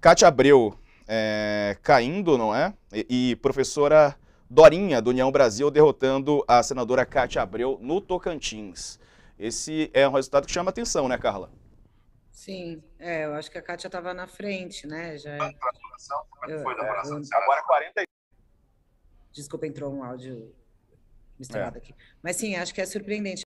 Cátia Abreu é, caindo, não é? E, e, professora Dorinha, do União Brasil, derrotando a senadora Cátia Abreu no Tocantins. Esse é um resultado que chama atenção, né, Carla? Sim, é, eu acho que a Cátia estava na frente, né? Já... É foi é é, Agora 40 Desculpa, entrou um áudio misturado é. aqui. Mas sim, acho que é surpreendente.